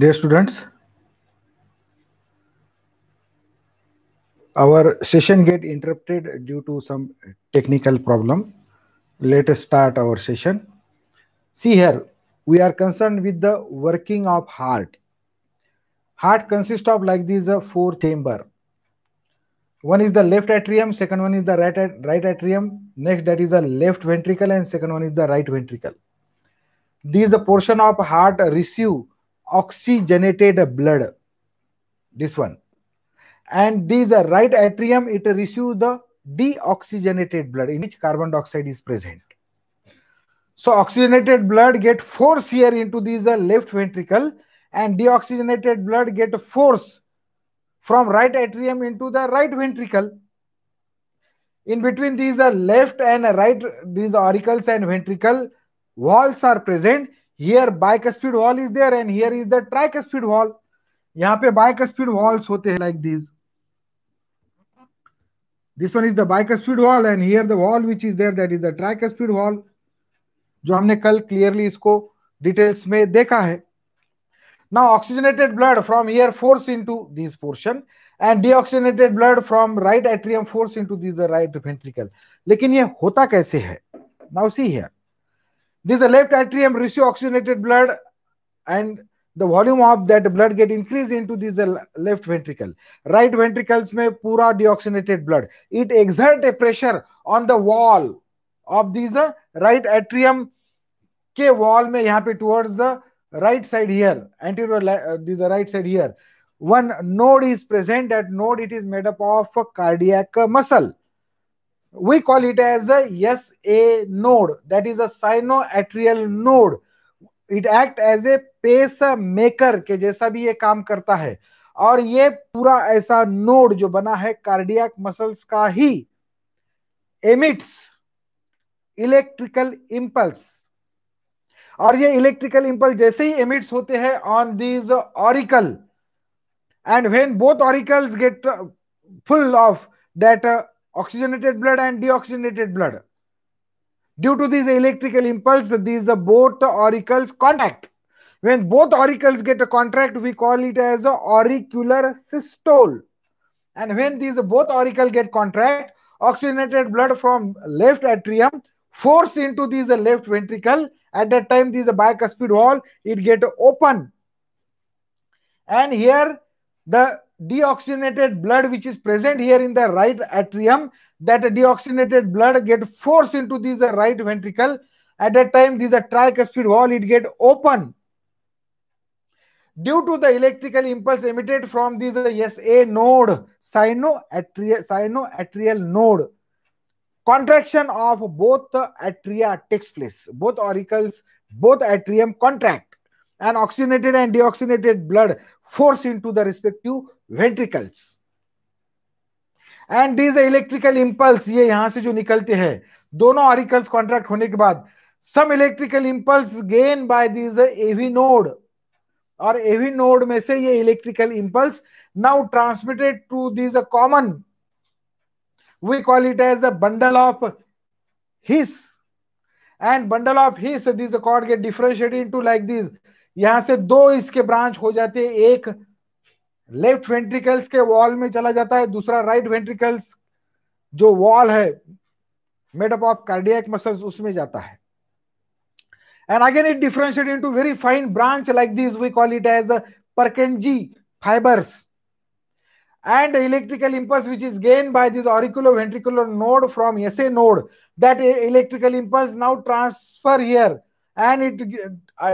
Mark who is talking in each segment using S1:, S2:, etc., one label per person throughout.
S1: Dear students, our session get interrupted due to some technical problem. Let us start our session. See here, we are concerned with the working of heart. Heart consists of like this uh, four chamber. One is the left atrium, second one is the right, right atrium, next that is the left ventricle and second one is the right ventricle. These portion of heart receive oxygenated blood. This one. And these are right atrium, it receives the deoxygenated blood in which carbon dioxide is present. So oxygenated blood get force here into these uh, left ventricle and deoxygenated blood get force from right atrium into the right ventricle. In between these are uh, left and right, these auricles and ventricle walls are present here bike speed wall is there and here is the track speed wall यहां पे bike speed walls होते हैं like this this one is the bike speed wall and here the wall which is there that is the track speed wall जो हमने कल clearly इसको details में देखा है now oxygenated blood from here force into this portion and deoxygenated blood from right atrium force into this right ventricle लेकिन ये होता कैसे है now see here This the left atrium receive oxygenated blood and the volume of that blood get increased into this uh, left ventricle. Right ventricles may pura deoxygenated blood. It exert a pressure on the wall of this uh, right atrium के wall may happen towards the right side here anterior uh, this the uh, right side here one node is present that node it is made up of cardiac muscle we call it as a SA node, that is a sinoatrial node. It act as a pacemaker के जैसा भी ये काम करता है और ये पूरा ऐसा नोड जो बना है कार्डियक मसल्स का ही एमिट्स इलेक्ट्रिकल इंपल्स और ये इलेक्ट्रिकल इंपल्स जैसे ही एमिट्स होते हैं on these auricle and when both auricles get full of that oxygenated blood and deoxygenated blood. Due to this electrical impulse, these are both auricles contact. When both auricles get a contract, we call it as a auricular systole. And when these both auricle get contract, oxygenated blood from left atrium force into these left ventricle. At that time, these bicuspid wall, it get open. And here, the deoxygenated blood which is present here in the right atrium that deoxygenated blood get forced into this right ventricle at that time this tricuspid wall it get open due to the electrical impulse emitted from this SA node sinoatrial, sinoatrial node contraction of both atria takes place both auricles both atrium contract and oxygenated and deoxygenated blood force into the respective ventricles and these electrical impulse ये यहां से जो निकलते हैं दोनों auricles contract होने के बाद some electrical impulse gain by this AV node और एवी नोड में से ये electrical impulse now transmitted to this common we call it as a bundle of His and bundle of His these chord get differentiated into like this यहां से दो इसके branch हो जाते हैं एक लेफ्ट वेंट्रिकल्स के वॉल में चला जाता है दूसरा राइट वेंट्रिकल्स जो वॉल है made up of cardiac muscles उसमें जाता है and again it differentiate into very fine branch like this we call it as Purkinje fibres and electrical impulse which is gain by this auriculo ventricular node from S A node that electrical impulse now transfer here and it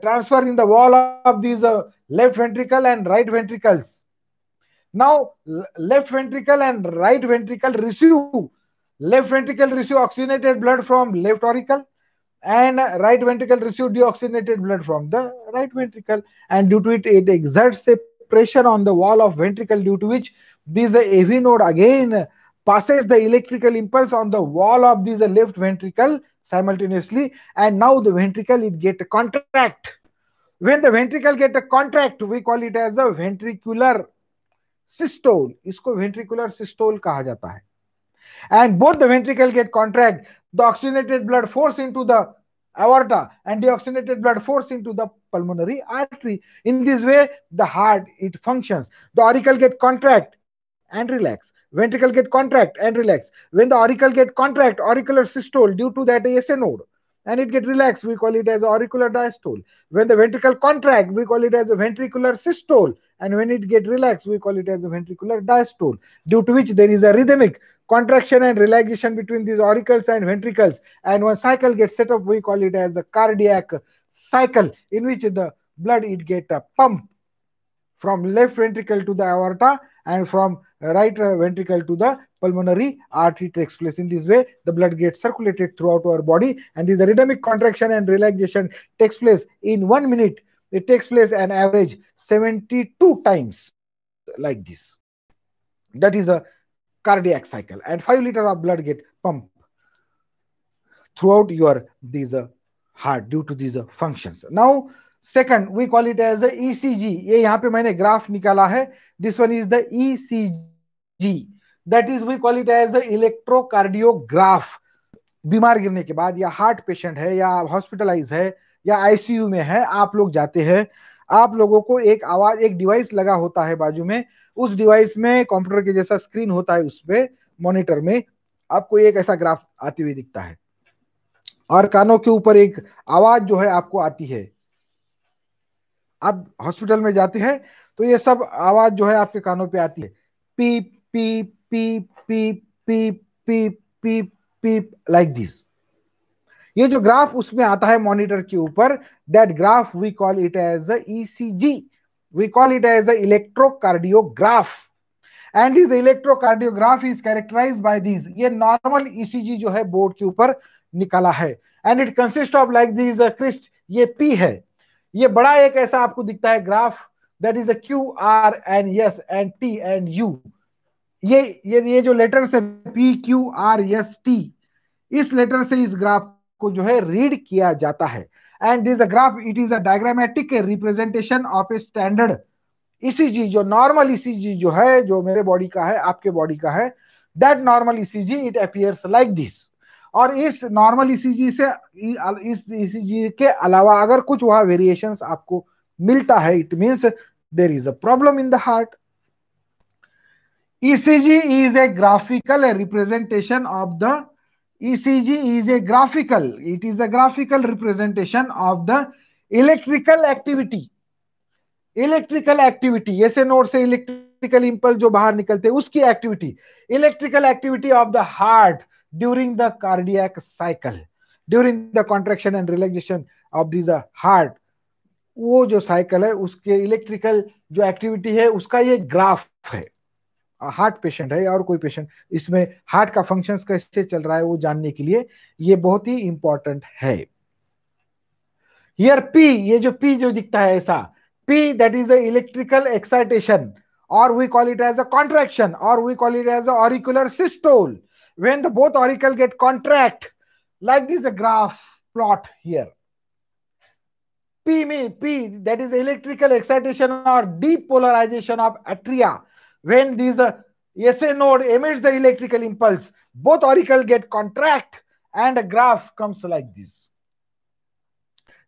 S1: transfer in the wall of this left ventricle and right ventricles Now, left ventricle and right ventricle receive left ventricle receive oxygenated blood from left auricle and right ventricle receive deoxygenated blood from the right ventricle and due to it it exerts a pressure on the wall of ventricle due to which this AV node again passes the electrical impulse on the wall of this left ventricle simultaneously and now the ventricle it get a contract when the ventricle get a contract we call it as a ventricular systole इसको ventricular systole कहा जाता है and both the ventricle get contract the oxygenated blood force into the aorta and deoxygenated blood force into the pulmonary artery in this way the heart it function the auricle get contract and relax ventricle get contract and relax when the auricle get contract auricular systole due to that asa node and it get relaxed. We call it as auricular diastole. When the ventricle contract, we call it as a ventricular systole. And when it get relaxed, we call it as a ventricular diastole, due to which there is a rhythmic contraction and relaxation between these auricles and ventricles. And one cycle gets set up, we call it as a cardiac cycle, in which the blood it get a uh, pump from left ventricle to the aorta and from right uh, ventricle to the pulmonary artery takes place. In this way, the blood gets circulated throughout our body and this rhythmic contraction and relaxation takes place in one minute. It takes place an average 72 times like this. That is a cardiac cycle and 5 liter of blood get pumped throughout your these uh, heart due to these uh, functions. Now, second we call it as ECG ये यहां पे मैंने graph निकाला है this one is the ECG that is we call it as electrocardiograph बीमार गिरने के बाद या हार्ट पेशेंट है या हॉस्पिटलाइज है या आईसीयू में है आप लोग जाते हैं आप लोगों को एक आवाज एक डिवाइस लगा होता है बाजू में उस डिवाइस में कंप्यूटर के जैसा स्क्रीन होता है उसपे मॉनिटर में आपको एक ऐसा ग्राफ आती हुई दिखता है और कानों के ऊपर एक आवाज जो है आपको आती है आप हॉस्पिटल में जाते हैं तो ये सब आवाज जो है आपके कानों पे आती है P P P P P P P P like this ये जो ग्राफ उसमें आता है मॉनिटर के ऊपर that graph we call it as ECG we call it as electrocardiograph and is electrocardiograph is characterize by this ये normal ECG e जो है बोर्ड के ऊपर निकाला है and it consist of like this crest ये पी है ये बड़ा एक ऐसा आपको दिखता है graph that is the Q R and S and T and U ये ये ये जो लेटर से P Q R S T इस लेटर से इस ग्राफ को जो है रीड किया जाता है and this graph it is a diagrammatic representation of a standard ECG जो नॉर्मल ईसीजी जो है जो मेरे बॉडी का है आपके बॉडी का है that normal ECG it appears like this और इस नॉर्मल ईसीजी से इस ईसीजी के अलावा अगर कुछ वहां वेरिएशन आपको मिलता है it means there is a problem in the heart ECG is a graphical representation of the ECG is a graphical it is a graphical representation of the electrical activity electrical activity SA node से electrical impulse जो बाहर निकलते हैं उसकी activity electrical activity of the heart during the cardiac cycle during the contraction and relaxation of uh, heart वो जो cycle है उसके इलेक्ट्रिकल जो एक्टिविटी है उसका ये ग्राफ है हार्ट पेशेंट है और कोई पेशेंट इसमें हार्ट का फंक्शन कैसे चल रहा है वो जानने के लिए ये बहुत ही इंपॉर्टेंट है हियर पी ये जो पी जो दिखता है ऐसा P that is electrical excitation और we call it as a contraction और we call it as a auricular systole when the both oracle get contract like this a graph plot here p me p that is electrical excitation or depolarization of atria when these uh, SA node emits the electrical impulse both oracle get contract and a graph comes like this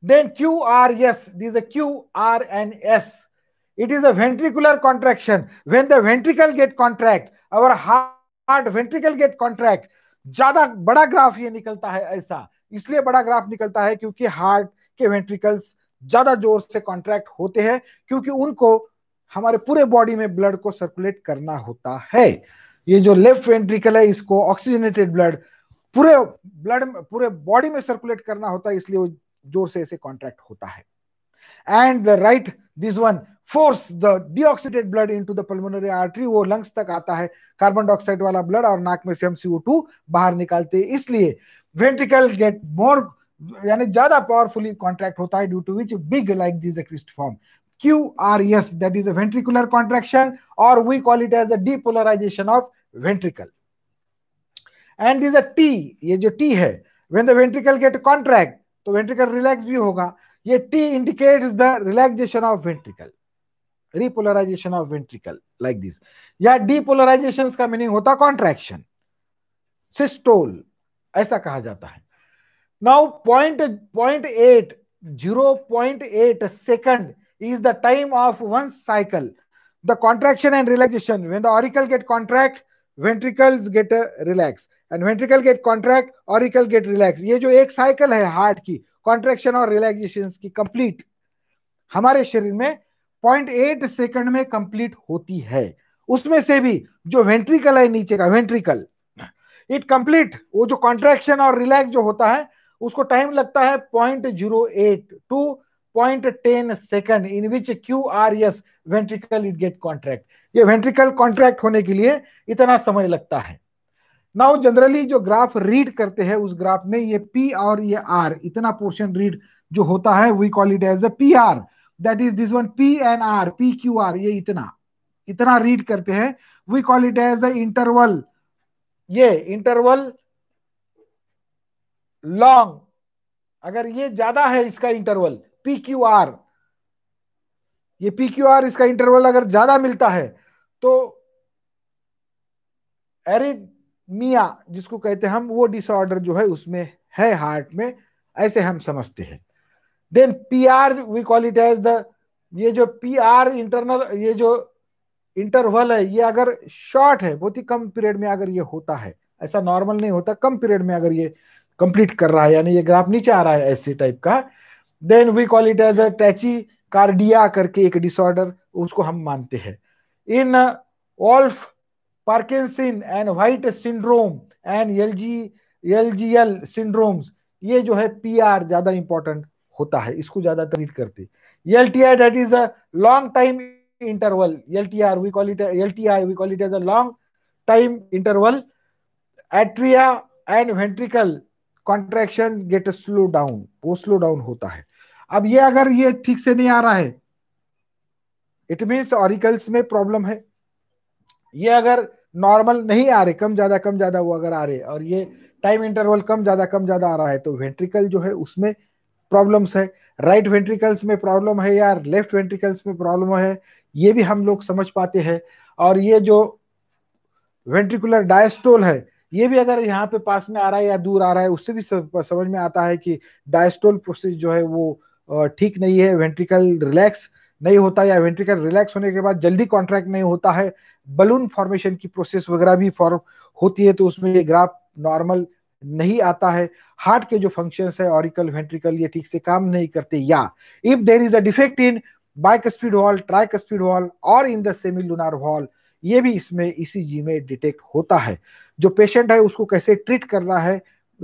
S1: then QRS, this these are q r and s it is a ventricular contraction when the ventricle get contract our heart heart ventricle get contract ज्यादा बड़ा graph ये निकलता है ऐसा इसलिए बड़ा graph निकलता है क्योंकि हार्ट के वेंट्रिकल्स ज्यादा जोर से कॉन्ट्रैक्ट होते हैं क्योंकि उनको हमारे पूरे बॉडी में ब्लड को सर्कुलेट करना होता है ये जो लेफ्ट वेंट्रिकल है इसको ऑक्सीजनेटेड ब्लड पूरे ब्लड पूरे बॉडी में सर्कुलेट करना होता है इसलिए वो जोर से ऐसे कॉन्ट्रैक्ट होता है and the right this one force the deoxygenated blood into the pulmonary artery वो लंग्स तक आता है कार्बन डाइऑक्साइड वाला ब्लड और नाक में से हम सीओ टू बाहर निकालते हैं इसलिए वेंट्रिकल गेट मोर यानी ज्यादा पावरफुली कॉन्ट्रैक्ट होता है due to which big like this crest form Q R S that is a ventricular contraction और we call it as a depolarisation of ventricle and this a T ये जो T है when the ventricle get contract तो ventricle relax भी होगा ये T indicates the relaxation of ventricle, repolarization of ventricle, like this. या depolarizations का meaning होता कॉन्ट्रैक्शन सिस्टोल ऐसा कहा जाता है now point point eight zero point eight second is the time of one cycle the contraction and relaxation when the auricle get contract ventricles get uh, relax and ventricle get contract auricle get relax ये जो एक cycle है heart की contraction और relaxation की complete हमारे शरीर में 0.8 सेकंड में कंप्लीट होती है उसमें से भी जो वेंट्रिकल है नीचे का वेंट्रिकल इट कंप्लीट वो जो कॉन्ट्रेक्शन और रिलैक्स जो होता है उसको टाइम लगता है point zero eight to point ten second in which Q R S ventricle it get contract ये वेंट्रिकल कॉन्ट्रैक्ट होने के लिए इतना समय लगता है नाउ जनरली जो ग्राफ रीड करते हैं उस ग्राफ में ये पी और ये आर इतना पोर्शन रीड जो होता है we call it as a P R that is this one P and R P Q R ये इतना इतना रीड करते हैं we call it as a interval ये इंटरवल लॉन्ग अगर ये ज्यादा है इसका इंटरवल पी क्यू आर ये पी क्यू आर इसका इंटरवल अगर ज्यादा मिलता है तो एरिड मिया जिसको कहते हैं हम वो डिसऑर्डर जो है उसमें है हार्ट में ऐसे हम समझते हैं then P R we call it as the ये जो पी आर इंटरनल ये जो इंटरवल है ये अगर शॉर्ट है बहुत ही कम पीरियड में अगर ये होता है ऐसा नॉर्मल नहीं होता कम पीरियड में अगर ये कंप्लीट कर रहा है यानी ये ग्राफ नीचे आ रहा है ऐसे टाइप का then we call it as tachycardia करके एक डिसऑर्डर उसको हम मानते हैं in Wolff uh, Parkinson and White syndrome and L G L G L syndromes ये जो है पी आर ज्यादा इंपॉर्टेंट होता है इसको ज्यादा ट्रीट करते L T I that is a long time interval L T R we call it L T I we call it as a long time interval atria and ventricle contraction get slow down वो slow down होता है अब ये अगर ये ठीक से नहीं आ रहा है इट मीन्स ऑरिकल्स में प्रॉब्लम है ये अगर नॉर्मल नहीं आ रहे कम ज्यादा कम ज्यादा वो अगर आ रहे और ये टाइम इंटरवल कम ज्यादा कम ज्यादा आ रहा है तो वेंट्रिकल जो है उसमें प्रॉब्लम्स है राइट वेंट्रिकल्स में प्रॉब्लम है या लेफ्ट वेंट्रिकल्स में प्रॉब्लम है ये भी हम लोग समझ पाते हैं और ये जो वेंट्रिकुलर डायस्टोल है ये भी अगर यहाँ पे पास में आ रहा है या दूर आ रहा है उससे भी समझ में आता है कि डायस्टोल प्रोसेस जो है वो ठीक नहीं है वेंट्रिकल रिलैक्स नहीं होता या वेंट्रिकल रिलैक्स होने के बाद जल्दी कॉन्ट्रैक्ट नहीं होता है बलून फॉर्मेशन की प्रोसेस वगैरह भी फॉर्म होती है तो उसमें ये ग्राफ नॉर्मल नहीं आता है हार्ट के जो फंक्शन है ऑरिकल वेंट्रिकल ये ठीक से काम नहीं करते या if there is a defect in bike speed valve tricuspid valve और in the semilunar valve ये भी इसमें ईसीजी में डिटेक्ट होता है जो पेशेंट है उसको कैसे ट्रीट करना है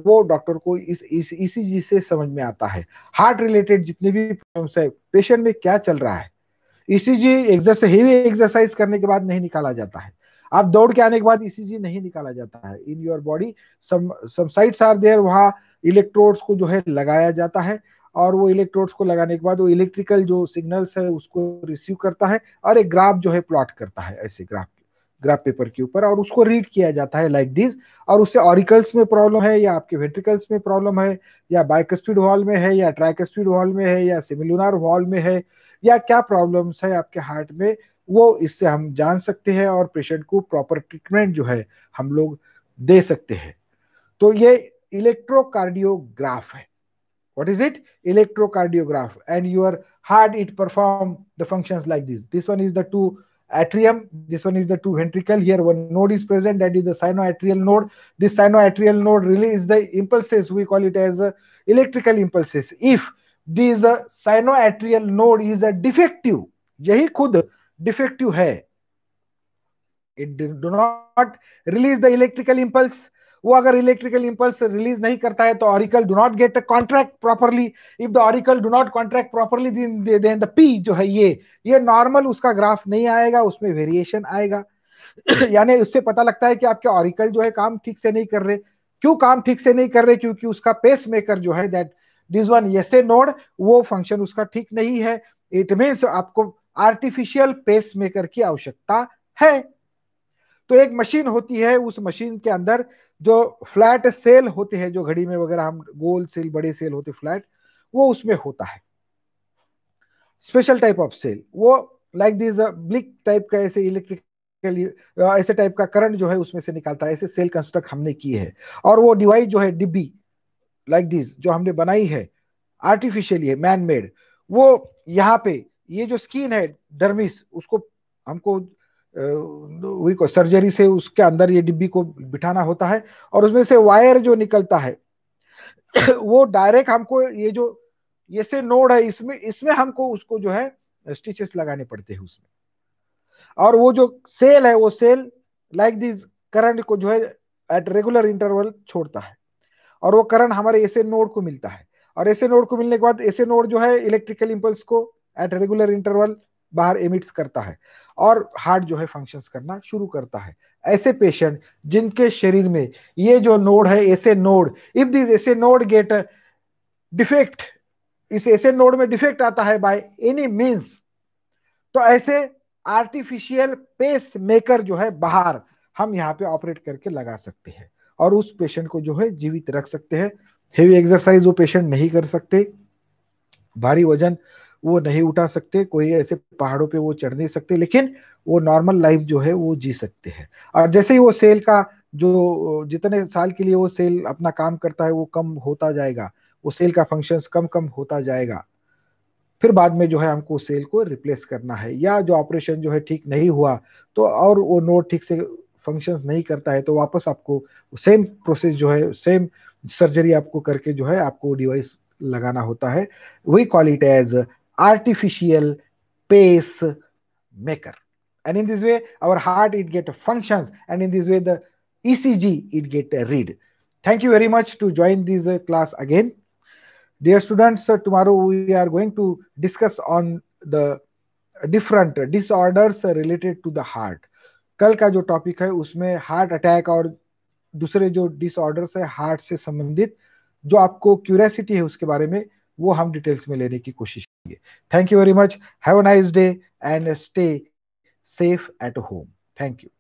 S1: वो डॉक्टर को इस ईसीजी से समझ में आता है हार्ट रिलेटेड जितने भी प्रॉब्लम्स है पेशेंट में क्या चल रहा है ईसीजी एक्सरसाइज हेवी एक्सरसाइज करने के बाद नहीं निकाला जाता है आप दौड़ के आने के बाद ईसीजी नहीं निकाला जाता है in your body some some sides are there वहां इलेक्ट्रोड्स को जो है लगाया जाता है और वो इलेक्ट्रोड्स को लगाने के बाद वो इलेक्ट्रिकल जो सिग्नल्स है उसको रिसीव करता है और एक ग्राफ जो है प्लॉट करता है ऐसे ग्राफ ग्राफ पेपर के ऊपर और उसको रीड किया जाता है लाइक like दिस और उससे ऑरिकल्स में प्रॉब्लम है या आपके वेंट्रिकल्स में प्रॉब्लम है या स्पीड वॉल में है या ट्रैक स्पीड वॉल में है या सिमिलुनार वॉल में है या क्या प्रॉब्लम्स है आपके हार्ट में वो इससे हम जान सकते हैं और पेशेंट को प्रॉपर ट्रीटमेंट जो है हम लोग दे सकते हैं तो ये इलेक्ट्रोकार्डियोग्राफ है what is it electrocardiograph and your heart it perform the function like this this one is the two atrium. This one is the two ventricle. Here one node is present, that is the sinoatrial node. This sinoatrial node releases the impulses. We call it as uh, electrical impulses. If this uh, sinoatrial node is a defective, यही खुद defective है. It do not release the electrical impulse. वो अगर electrical impulse release नहीं करता है तो auricle do not get contract properly if the auricle do not contract properly then the P जो है ये ये नॉर्मल उसका ग्राफ नहीं आएगा उसमें वेरिएशन आएगा यानी उससे पता लगता है कि आपके ऑरिकल जो है काम ठीक से नहीं कर रहे क्यों काम ठीक से नहीं कर रहे क्योंकि उसका पेस मेकर जो है that this one A node वो फंक्शन उसका ठीक नहीं है इट मीन्स आपको आर्टिफिशियल पेस मेकर की आवश्यकता है तो एक मशीन होती है उस मशीन के अंदर जो फ्लैट सेल होते हैं जो घड़ी में वगैरह हम गोल सेल बड़े सेल होते फ्लैट वो उसमें होता है स्पेशल टाइप ऑफ सेल वो लाइक दिस ब्लिक टाइप का ऐसे इलेक्ट्रिक के लिए ऐसे टाइप का करंट जो है उसमें से निकालता है ऐसे सेल कंस्ट्रक्ट हमने की है और वो डिवाइस जो है डिब्बी लाइक दिस जो हमने बनाई है आर्टिफिशियली है मैन मेड वो यहाँ पे ये जो स्किन है डर्मिस उसको हमको को सर्जरी से उसके अंदर ये डिब्बी को बिठाना होता है और उसमें से वायर जो निकलता है वो डायरेक्ट हमको ये जो ये से नोड है इसमें इसमें हमको उसको जो है स्टिचेस लगाने पड़ते हैं उसमें और वो जो सेल है वो सेल लाइक दिस करंट को जो है एट रेगुलर इंटरवल छोड़ता है और वो करंट हमारे ऐसे नोड को मिलता है और ऐसे नोड को मिलने के बाद ऐसे नोड जो है इलेक्ट्रिकल इंपल्स को एट रेगुलर इंटरवल बाहर एमिट्स करता है और हार्ट जो है फंक्शंस करना शुरू करता है ऐसे पेशेंट जिनके शरीर में ये जो नोड है SA node if this SA node get defect इस ऐसे नोड में डिफेक्ट आता है बाय एनी मींस तो ऐसे आर्टिफिशियल पेस मेकर जो है बाहर हम यहाँ पे ऑपरेट करके लगा सकते हैं और उस पेशेंट को जो है जीवित रख सकते हैं हेवी एक्सरसाइज वो पेशेंट नहीं कर सकते भारी वजन वो नहीं उठा सकते कोई ऐसे पहाड़ों पे वो चढ़ नहीं सकते लेकिन वो नॉर्मल लाइफ जो है वो जी सकते हैं और जैसे ही वो सेल का जो जितने साल के लिए वो सेल अपना काम करता है वो कम होता जाएगा वो सेल का फंक्शंस कम कम होता जाएगा फिर बाद में जो है हमको सेल को रिप्लेस करना है या जो ऑपरेशन जो है ठीक नहीं हुआ तो और वो नोट ठीक से फंक्शंस नहीं करता है तो वापस आपको सेम प्रोसेस जो है सेम सर्जरी आपको करके जो है आपको डिवाइस लगाना होता है वही quality as artificial pace maker and in this way our heart it get functions and in this way the ecg it get a read thank you very much to join this uh, class again dear students uh, tomorrow we are going to discuss on the different disorders related to the heart कल का जो topic है उसमें heart attack और दूसरे जो disorders है heart से संबंधित जो आपको क्यूरियासिटी है उसके बारे में वो हम डिटेल्स में लेने की कोशिश करेंगे thank you very much have a nice day and stay safe at home thank you